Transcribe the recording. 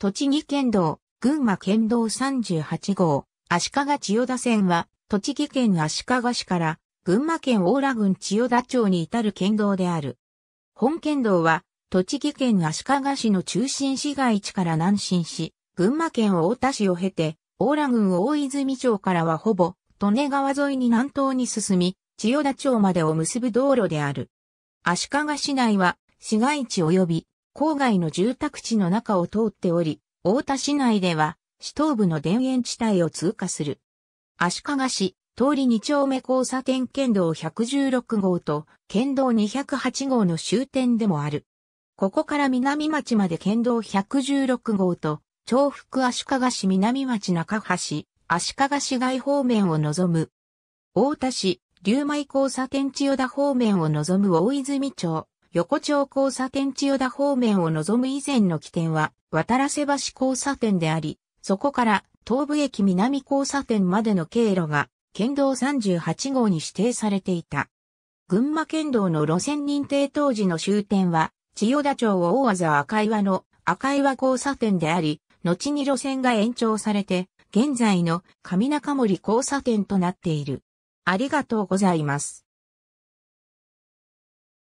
栃木県道、群馬県道38号、足利千代田線は、栃木県足利市から、群馬県大良郡千代田町に至る県道である。本県道は、栃木県足利市の中心市街地から南進し、群馬県大田市を経て、大良郡大泉町からはほぼ、利根川沿いに南東に進み、千代田町までを結ぶ道路である。足利市内は、市街地及び郊外の住宅地の中を通っており、大田市内では、市東部の田園地帯を通過する。足利市、通り2丁目交差点県道116号と県道208号の終点でもある。ここから南町まで県道116号と、重複足利市南町中橋、足利市外方面を望む。大田市、龍舞交差点千代田方面を望む大泉町。横丁交差点千代田方面を望む以前の起点は、渡らせ橋交差点であり、そこから東部駅南交差点までの経路が、県道38号に指定されていた。群馬県道の路線認定当時の終点は、千代田町を大技赤岩の赤岩交差点であり、後に路線が延長されて、現在の上中森交差点となっている。ありがとうございます。